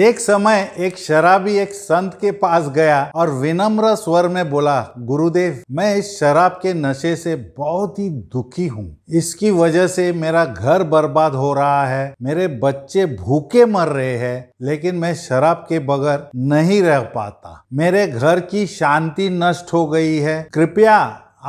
एक समय एक शराबी एक संत के पास गया और विनम्र स्वर में बोला गुरुदेव मैं इस शराब के नशे से बहुत ही दुखी हूँ इसकी वजह से मेरा घर बर्बाद हो रहा है मेरे बच्चे भूखे मर रहे हैं लेकिन मैं शराब के बगैर नहीं रह पाता मेरे घर की शांति नष्ट हो गई है कृपया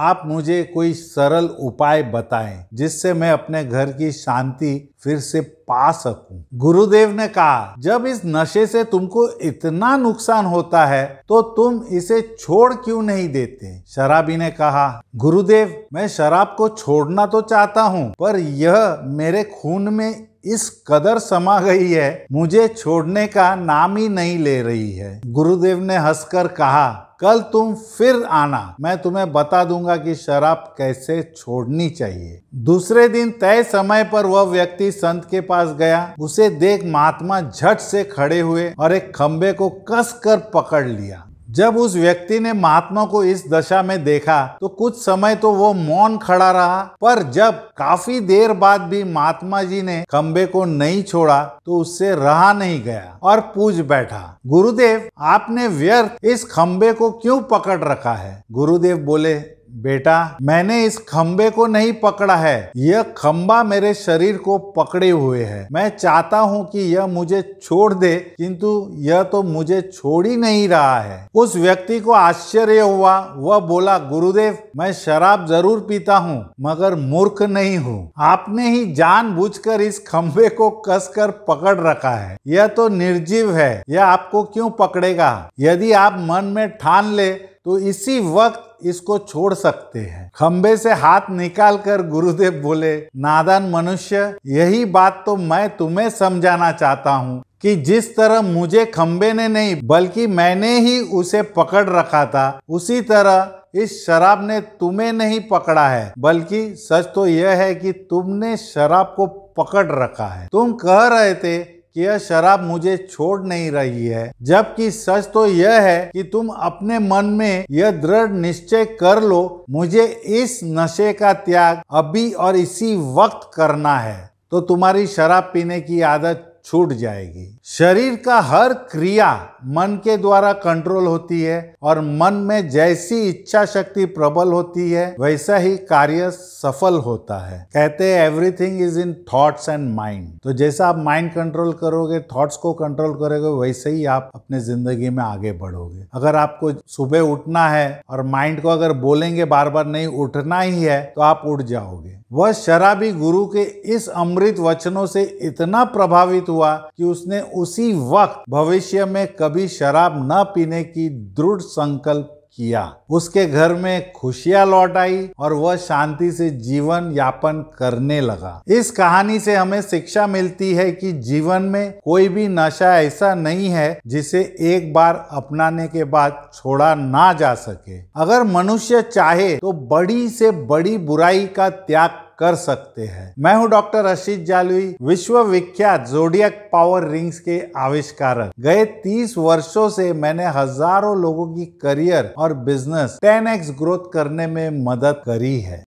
आप मुझे कोई सरल उपाय बताएं जिससे मैं अपने घर की शांति फिर से पा सकूं। गुरुदेव ने कहा जब इस नशे से तुमको इतना नुकसान होता है तो तुम इसे छोड़ क्यों नहीं देते शराबी ने कहा गुरुदेव मैं शराब को छोड़ना तो चाहता हूँ पर यह मेरे खून में इस कदर समा गई है मुझे छोड़ने का नाम ही नहीं ले रही है गुरुदेव ने हंसकर कहा कल तुम फिर आना मैं तुम्हें बता दूंगा कि शराब कैसे छोड़नी चाहिए दूसरे दिन तय समय पर वह व्यक्ति संत के पास गया उसे देख महात्मा झट से खड़े हुए और एक खम्बे को कस कर पकड़ लिया जब उस व्यक्ति ने महात्मा को इस दशा में देखा तो कुछ समय तो वो मौन खड़ा रहा पर जब काफी देर बाद भी महात्मा जी ने खम्बे को नहीं छोड़ा तो उससे रहा नहीं गया और पूछ बैठा गुरुदेव आपने व्यर्थ इस खम्बे को क्यों पकड़ रखा है गुरुदेव बोले बेटा मैंने इस खम्बे को नहीं पकड़ा है यह खम्बा मेरे शरीर को पकड़े हुए है मैं चाहता हूँ कि यह मुझे छोड़ दे किंतु यह तो मुझे छोड़ ही नहीं रहा है उस व्यक्ति को आश्चर्य हुआ वह बोला गुरुदेव मैं शराब जरूर पीता हूँ मगर मूर्ख नहीं हूँ आपने ही जान इस खम्बे को कर पकड़ रखा है यह तो निर्जीव है यह आपको क्यों पकड़ेगा यदि आप मन में ठान ले तो इसी वक्त इसको छोड़ सकते हैं खंबे से हाथ निकालकर गुरुदेव बोले नादान मनुष्य यही बात तो मैं तुम्हें समझाना चाहता हूँ कि जिस तरह मुझे खंबे ने नहीं बल्कि मैंने ही उसे पकड़ रखा था उसी तरह इस शराब ने तुम्हें नहीं पकड़ा है बल्कि सच तो यह है कि तुमने शराब को पकड़ रखा है तुम कह रहे थे कि यह शराब मुझे छोड़ नहीं रही है जबकि सच तो यह है कि तुम अपने मन में यह दृढ़ निश्चय कर लो मुझे इस नशे का त्याग अभी और इसी वक्त करना है तो तुम्हारी शराब पीने की आदत छूट जाएगी शरीर का हर क्रिया मन के द्वारा कंट्रोल होती है और मन में जैसी इच्छा शक्ति प्रबल होती है वैसा ही कार्य सफल होता है कहते हैं everything is in thoughts and mind तो जैसा आप माइंड कंट्रोल करोगे थॉट्स को कंट्रोल करोगे वैसे ही आप अपने जिंदगी में आगे बढ़ोगे अगर आपको सुबह उठना है और माइंड को अगर बोलेंगे बार बार नहीं उठना ही है तो आप उठ जाओगे वह शराबी गुरु के इस अमृत वचनों से इतना प्रभावित हुआ कि उसने उसी वक्त भविष्य में कभी शराब न पीने की दृढ़ संकल्प किया उसके घर में खुशियां लौट आई और वह शांति से जीवन यापन करने लगा इस कहानी से हमें शिक्षा मिलती है कि जीवन में कोई भी नशा ऐसा नहीं है जिसे एक बार अपनाने के बाद छोड़ा ना जा सके अगर मनुष्य चाहे तो बड़ी से बड़ी बुराई का त्याग कर सकते हैं मैं हूं डॉक्टर रशीद जालवी विश्व विख्यात जोडियक पावर रिंग्स के आविष्कारक गए 30 वर्षों से मैंने हजारों लोगों की करियर और बिजनेस 10x ग्रोथ करने में मदद करी है